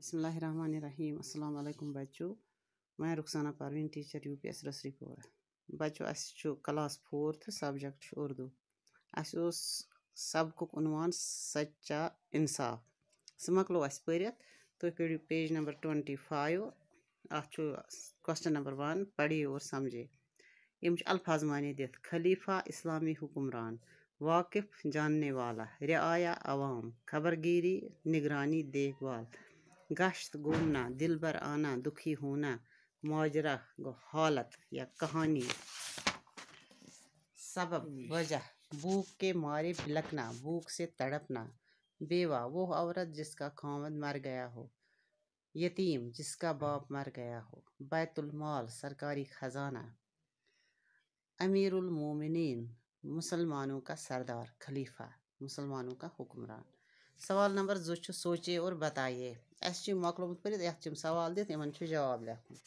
बसमीम अल्लाम बच्चों मैं Rukhsana Parveen teacher U P S Rasri Pora बच्चों अस क्लास फोर्थ सब्जेक्ट उर्दू अस सबक उनवान सच्चा इंसाफ सह मको अस पढ़ित तुम तो पेज नंबर ट्वेंटी फाइव अत क्वेश्चन नंबर वन पढ़े और समझे यम अल्फाज मानी दिथ खलीफा इस्लामी हुकुमरान वाकिफ जानने वाला रिया अवाम खबरगिरी निगरानी देखभाल गश्त घूमना दिल भर आना दुखी होना माजरा हालत या कहानी सबब वजह भूख के मारे बिलकना भूख से तड़पना बेवा वो औरत जिसका खामद मर गया हो यतीम जिसका बाप मर गया हो बैतुलमाल सरकारी ख़जाना अमीरुलमोमिन मुसलमानों का सरदार खलीफा मुसलमानों का हुक्मरान सवाल नंबर जो सोचिए और बताइए अस मकलोम पढ़ सवाल दिख इन जवाब लिखन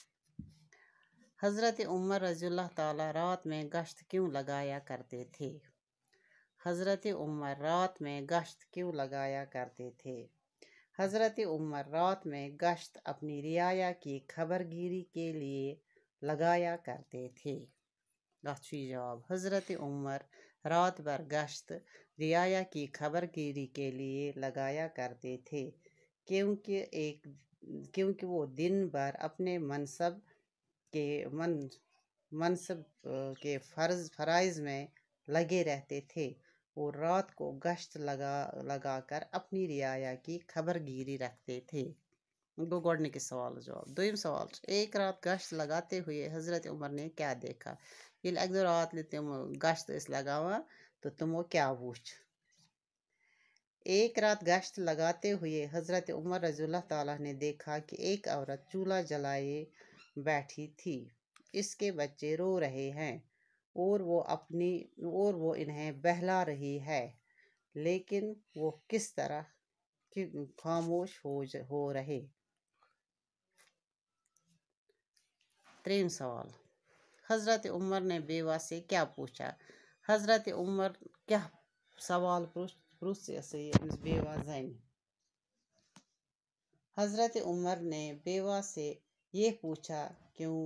हज़रत उमर रजील्ला ताला में गश्त क्यों लगाया करते थे हज़रत उमर रात में गश्त क्यों लगाया करते थे हज़रत उमर रात में गश्त अपनी रियाया की खबरगिरी के लिए लगाया करते थे अ जवाब हज़रत उमर रात भर गश्त रियाया की खबरगिरी के लिए लगाया करते थे क्योंकि एक क्योंकि वो दिन भर अपने मनसब के मन मनसब के फ़र्ज फ़राइज में लगे रहते थे वो रात को गश्त लगा लगा कर अपनी रियाया की खबरगिरी रखते थे उनको गौडने के सवाल जवाब दुम सवाल एक रात गश्त लगाते हुए हज़रत उमर ने क्या देखा ये अगर दो रात लेते गश्त इस लगावा तो तुमो क्या वुच एक रात गश्त लगाते हुए हज़रत उमर रजील्ला ताला ने देखा कि एक औरत चूल्हा जलाए बैठी थी इसके बच्चे रो रहे हैं और वो अपनी और वो इन्हें बहला रही है लेकिन वो किस तरह कि खामोश हो ज, हो रहे त्रेन सवाल हज़रत उमर ने बेवा से क्या पूछा حضرت عمر کیٛاہ سوال پرٛژھ پرٛژھ یہِ ہسا یہِ أمِس بیوا زَنہِ حضرت عمر نے بیوا से ये पूछा क्यों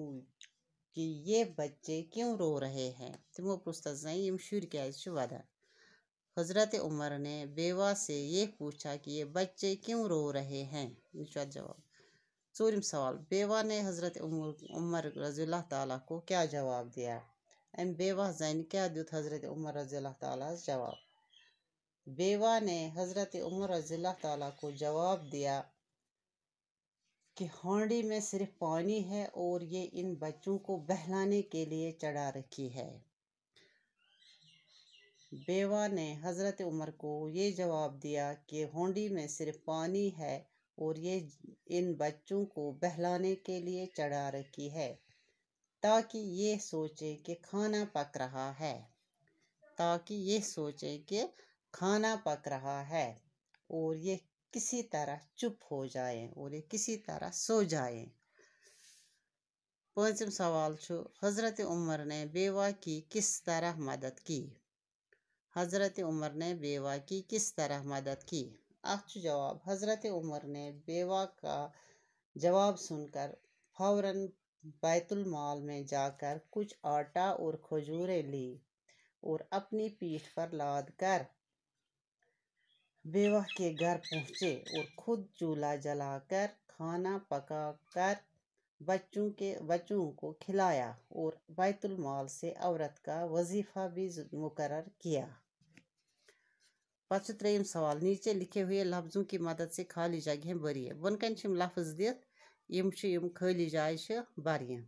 کہِ یہ بچے کیوں رو رہے ہیں تِمو پرٛژھ تَس زَنہِ یِم شُرۍ کیٛازِ چھِ وَدان حضرت عمر نے بیوا سے یہ پوٗچھا کہِ یہ بچے کیوں رو رہے ہیں یہِ چھُ اَتھ جواب ژوٗرِم سوال بیوا نے حضرت عمر عمر رضی اللہ تعالیٰ کو کیٛاہ جواب دیا एम बेवा जन क्या दुत हज़रत उमर रजील्ला तवाब बेवा ने हज़रत उमर रजील्ला ताली जवाब दिया कि हांडी में सिर्फ पानी है और ये इन बच्चों को बहलाने के लिए चढ़ा रखी है बेवा ने हज़रत उमर को ये जवाब दिया कि होंडी में सिर्फ पानी है और ये इन बच्चों को बहलाने के लिए चढ़ा रखी है ताकि ये सोचे कि खाना पक रहा है ताकि ये सोचे कि खाना पक रहा है और ये किसी तरह चुप हो जाए और ये किसी तरह सो जाए पाँचम सवाल छो हज़रत उमर ने बेवा की किस तरह मदद की हज़रत उमर ने बेवा की किस तरह मदद की अच्छ जवाब हज़रत उमर ने बेवा का जवाब सुनकर फौरन बैतुल माल में जाकर कुछ आटा और खजूरें ली और अपनी पीठ पर लाद कर बेवा के घर पहुँचे और खुद चूल्हा जलाकर खाना पकाकर बच्चों के बच्चों को खिलाया और बैतुल माल से औरत का वजीफ़ा भी मुकर किया पचत्रम सवाल नीचे लिखे हुए लफ्ज़ों की मदद से खाली जगह भरी है कन लफ्ज़ दित यम यम खाली जाए वह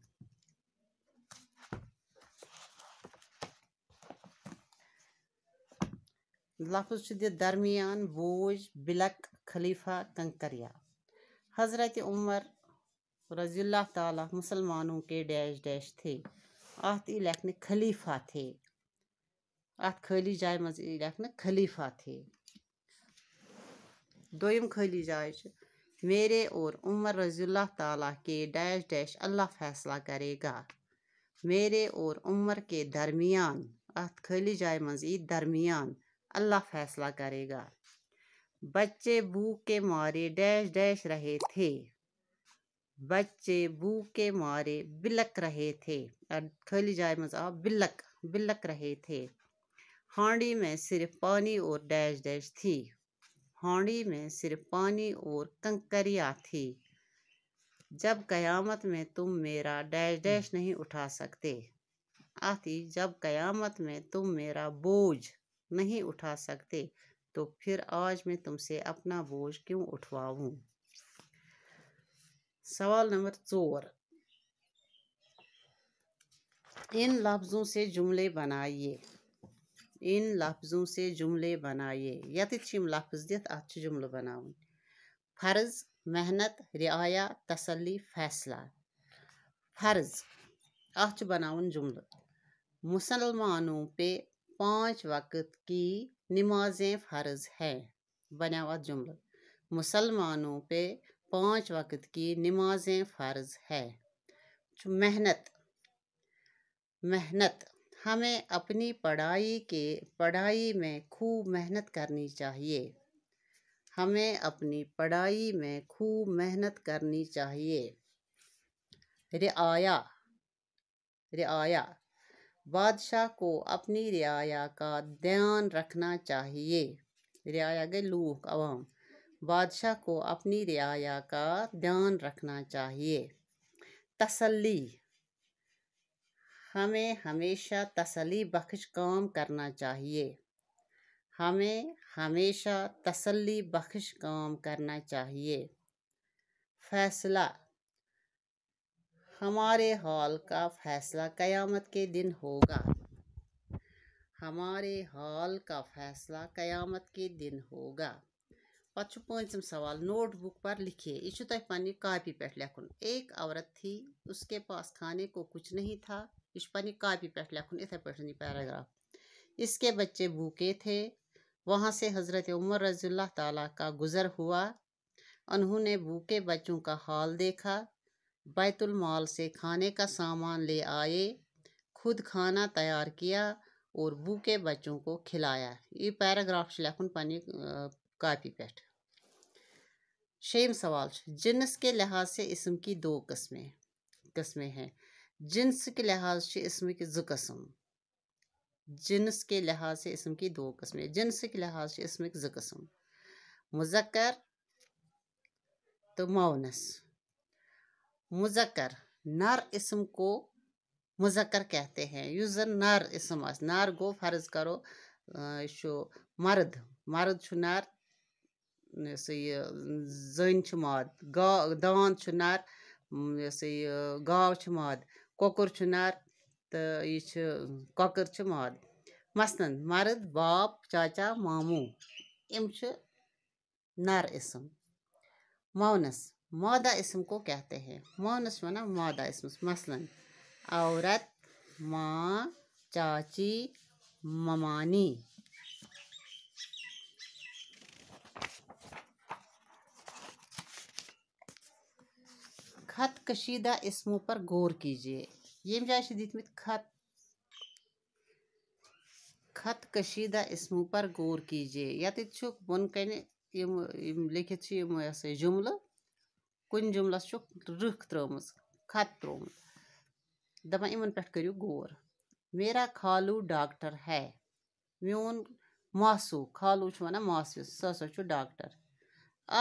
लफज दरमियान बोज बिलक खलीफा कंकरिया हज़रत उमर रजील ताला मुसलमानों के डैश डैश थे अत लेखने खलीफा थे अत खाली जाए मज लेखने खलीफा थे दोयम खाली जाए मेरे और उमर रजील्ला ताला के डैश डैश अल्लाह फैसला करेगा मेरे और उमर के दरमियान अत खली जाए मज़ीद दरमियान अल्लाह फैसला करेगा बच्चे भूख के मारे डैश डैश रहे थे बच्चे भूख के मारे बिलक रहे थे खली जाए मजा बिलक बिलक रहे थे हांडी में सिर्फ पानी और डैश डैश थी हौड़ी में सिर्फ पानी और कंकरिया थी जब कयामत में तुम मेरा डैश डैश हम्म। नहीं उठा सकते आती जब कयामत में तुम मेरा बोझ नहीं उठा सकते तो फिर आज मैं तुमसे अपना बोझ क्यों उठवाऊं सवाल नंबर चौर इन लफ्ज़ों से जुमले बनाइए इन लफ्ज़ों से जुमले बनाइए यम लफ्ज़ दिथ अत जुमल बनाव फ़र्ज़ मेहनत रिया तसली फैसला फ़र्ज़ अच्छ बना जुमल मुसलमानों पे पाँच वक्त की नमाजें फ़र्ज़ है बनावत जुमल मुसलमानों पे पाँच वक्त की नमाजें फ़र्ज़ है मेहनत मेहनत हमें अपनी पढ़ाई के पढ़ाई में खूब मेहनत करनी चाहिए हमें अपनी पढ़ाई में खूब मेहनत करनी चाहिए रियाया रियाया बादशाह को अपनी रियाया का ध्यान रखना चाहिए रियाया गए लूक अवाम बादशाह को अपनी रियाया का ध्यान रखना चाहिए तसल्ली हमें हमेशा तसली बख्श काम करना चाहिए हमें हमेशा तसली बख्श काम करना चाहिए फैसला हमारे हाल का फैसला क़यामत के दिन होगा हमारे हाल का फैसला क़यामत के दिन होगा पे सवाल नोटबुक पर लिखिए यह तुम कापी पे लेखन एक औरत थी उसके पास खाने को कुछ नहीं था یہِ چھُ کاپی پٮ۪ٹھ لیکھُن یِتھَے پٲٹھۍ یہِ پیراگراف اس के बच्चे भूखे थे वहाँ से हज़रत उमर रज़ी अल्लाह का गुज़र हुआ उन्होंने भूखे बच्चों का हाल देखा बैतुलमाल से खाने का सामान ले आए खुद खाना तैयार किया और भूखे बच्चों को खिलाया ये पैराग्राफ लिखन पन्नी कापी पे शेम सवाल जिनस के लिहाज से इसम की दो कस्में कस्में हैं जिन्स के लिहाज से इसम की जो कस्म जिन्स के लिहाज से इसम की दो कस्में जिन्स के लिहाज से इसम की जो कस्म मुजक्र तो मोनस मुजक्र नर इसम को मुजक्र कहते हैं युस जन नर इसम आ नर गो फर्ज करो यह मर्द मर्द नर जन माद गा दान नर यह यह गाव माद کۄکُر چھُ نر تہٕ یہِ چھِ کۄکٕر چھِ مٲد مثلاً مَرٕد باپ چاچا ماموٗ یِم چھِ نر اسٕم مونَس مودہ اسم کو کہتے ہیں مونَس چھِ وَنان مودہ اسمَس مثلاً عورت ماں چاچی ممانی खत कशीदा इसमों पर गौर कीजिए ये जाए दितमित खत खत कशीदा इसमों पर गौर कीजिए ये बन कन लिखित यह सा जुमल कुन रुख त्रम खत त्रोम दपान इन पे करू गौर मेरा खालू डॉक्टर है मोन मासू खालू वन मासू सह डाक्टर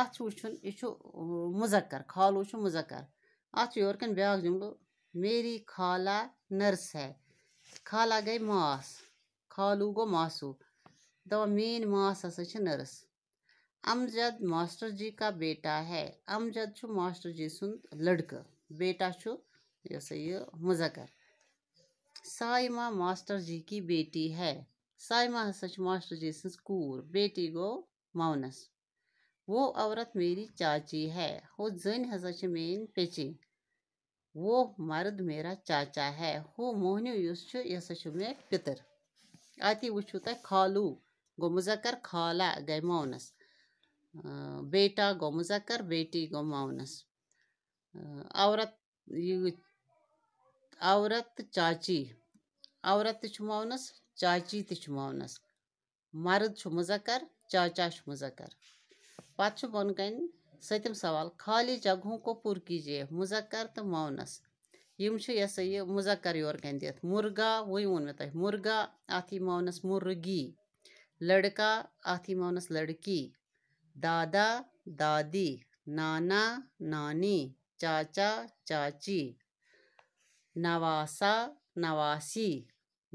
अत वो यह मुजक्कर खालू मुजकर अच्छा योर कन ब्या मेरी खाला नर्स है खाला गई मास खालू गो मासू दवा मेन मास हसा नर्स अमजद मास्टर जी का बेटा है अमजद मास्टर जी सुन लड़क बेटा यह ये ये मुजकर साइमा मास्टर जी की बेटी है साइमा हसा मास्टर जी सुन कूर बेटी गो मौनस वो औरत मेरी चाची है वो जन हसा मेन पेची वो मर्द मेरा चाचा है वो मोहन यह मे पितर अति वो तक खालू गो मुजकर खाला गई मौनस बेटा गो मुजकर बेटी गो मौनस औरत औरत चाची औरत मौनस चाची मौनस मर्द मुजकर चाचा मुजकर پتہ بن کن ستم سوال خالی جگہوں کو پر कीजिए مذکر تو مونس यम यह सا यह مذکر یور کن دِتھ मुर्गा वही वोन मे تۄہہِ मुर्गा اَتھ یی مونس मुर्गी لڑکا اَتھ یی مونس لڑکی दादा दादी नाना नानी चाचा चाची नवासा नवासी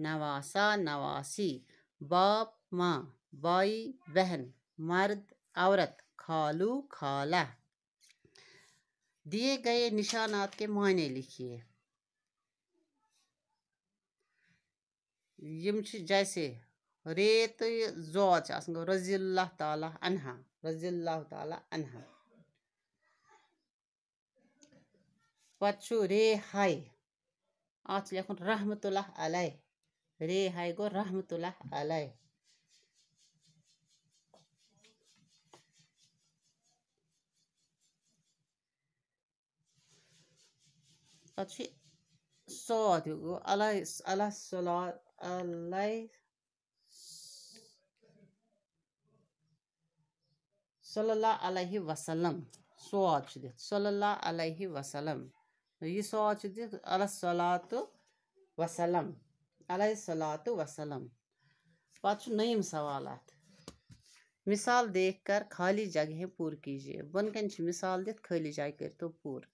नवासा नवासी बाप माँ भाई बहन मर्द औरत खालू खाला दिए गए निशानात के मायने लिखिए जैसे रेत जोच रजील्ला ताला अनहा रजील्ला ताला अनहा पत् रे हाय अत लेखन रहमतुल्लाह अलह रे हाय गो रहमतुल्लाह अलह الصادق عليه على الصلاة عليه सल्लाह अलैहि वसलम सोचदित सल्लाह अलैहि वसलम ये सोचदित अल सलात वसलम अलह सलात वसलम पाँच नईम सवाल मिसाल देखकर खाली जगह पूर कीजिए बन कन मिसाल दित खाली जगह कर तो पूर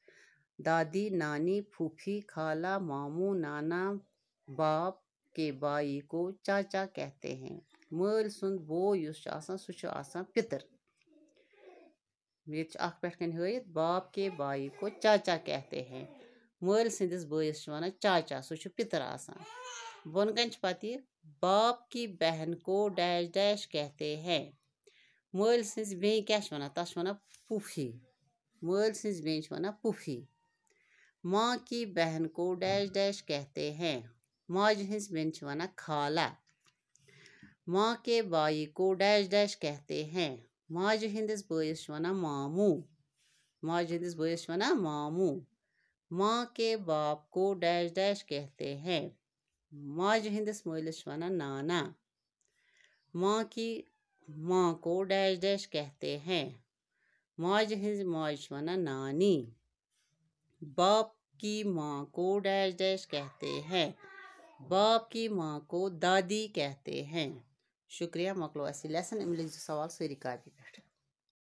दादी नानी फूफी खाला मामू नाना बाप के बाई को चाचा कहते हैं मल सुंद बो आसा पितर अख पे ये बाप के बाई को चाचा कहते हैं मल सदिस बस वाना चाचा सह पितर आसा बोन कन पत बाप की बहन को डैश डैश कहते हैं मल सी क्या वन तस वन पुफी मल सी वन पुफी माँ की बहन को डैश डैश कहते हैं हिंस हिज बिंचवाना खाला माँ के बाई को डैश डैश कहते हैं माज हिंदिस वना मामू माज हिंदिस वना मामू माँ के बाप को डैश डैश कहते हैं माज हिंदिस वना नाना माँ की माँ को डैश डैश कहते हैं माज हिंद वना नानी बाप की माँ को डैश डैश कहते हैं बाप की माँ को दादी कहते हैं शुक्रिया मकलो ऐसी लेसन इमलिंग सवाल स्वीकार